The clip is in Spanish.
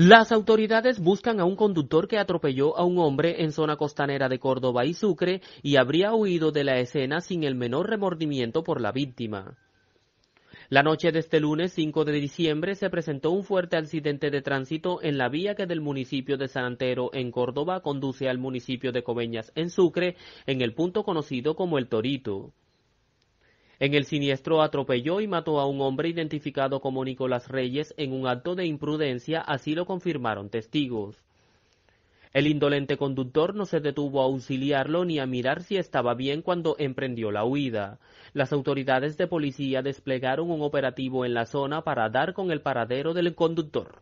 Las autoridades buscan a un conductor que atropelló a un hombre en zona costanera de Córdoba y Sucre y habría huido de la escena sin el menor remordimiento por la víctima. La noche de este lunes 5 de diciembre se presentó un fuerte accidente de tránsito en la vía que del municipio de San Antero en Córdoba conduce al municipio de Coveñas en Sucre, en el punto conocido como El Torito. En el siniestro atropelló y mató a un hombre identificado como Nicolás Reyes en un acto de imprudencia, así lo confirmaron testigos. El indolente conductor no se detuvo a auxiliarlo ni a mirar si estaba bien cuando emprendió la huida. Las autoridades de policía desplegaron un operativo en la zona para dar con el paradero del conductor.